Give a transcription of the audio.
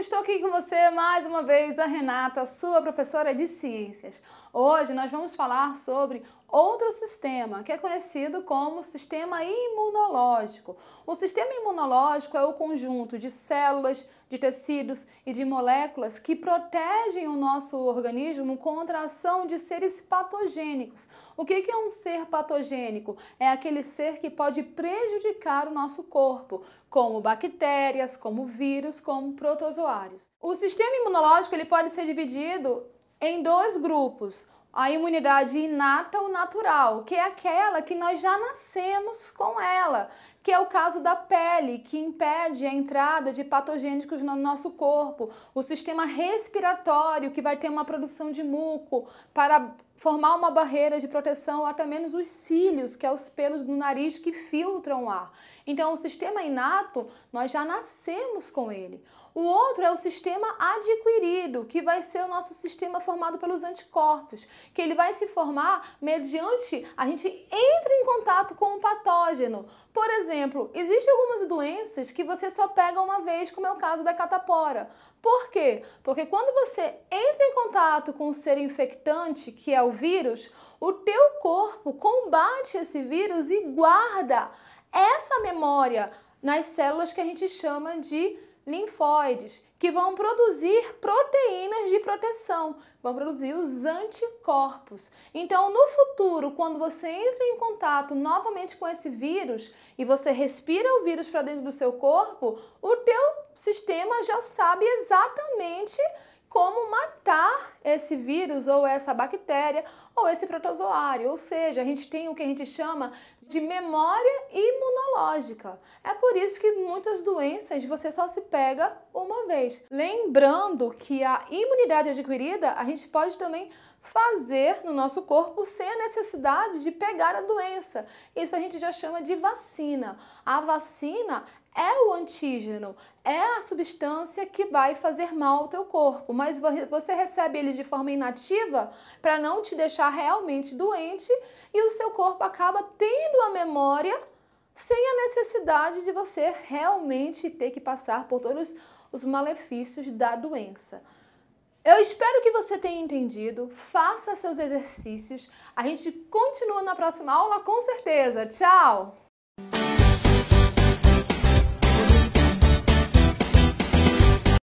estou aqui com você mais uma vez, a Renata, sua professora de ciências. Hoje nós vamos falar sobre outro sistema que é conhecido como sistema imunológico. O sistema imunológico é o conjunto de células, de tecidos e de moléculas que protegem o nosso organismo contra a ação de seres patogênicos. O que é um ser patogênico? É aquele ser que pode prejudicar o nosso corpo, como bactérias, como vírus, como protozoários. O sistema imunológico ele pode ser dividido em dois grupos a imunidade inata ou natural, que é aquela que nós já nascemos com ela, que é o caso da pele, que impede a entrada de patogênicos no nosso corpo, o sistema respiratório, que vai ter uma produção de muco para formar uma barreira de proteção, ou até menos os cílios, que é os pelos do nariz que filtram o ar. Então, o sistema inato, nós já nascemos com ele. O outro é o sistema adquirido, que vai ser o nosso sistema formado pelos anticorpos, que ele vai se formar mediante a gente entra em contato com o patógeno. Por exemplo, existem algumas doenças que você só pega uma vez, como é o caso da catapora. Por quê? Porque quando você entra em contato com o ser infectante, que é o vírus, o teu corpo combate esse vírus e guarda essa memória nas células que a gente chama de linfóides, que vão produzir proteínas de proteção, vão produzir os anticorpos. Então, no futuro, quando você entra em contato novamente com esse vírus e você respira o vírus para dentro do seu corpo, o teu sistema já sabe exatamente como matar esse vírus ou essa bactéria ou esse protozoário. Ou seja, a gente tem o que a gente chama de memória imunológica. É por isso que muitas doenças você só se pega uma vez. Lembrando que a imunidade adquirida a gente pode também fazer no nosso corpo sem a necessidade de pegar a doença. Isso a gente já chama de vacina. A vacina é o antígeno, é a substância que vai fazer mal ao teu corpo, mas você recebe ele de forma inativa para não te deixar realmente doente e o seu corpo acaba tendo a memória sem a necessidade de você realmente ter que passar por todos os malefícios da doença. Eu espero que você tenha entendido. Faça seus exercícios. A gente continua na próxima aula com certeza. Tchau!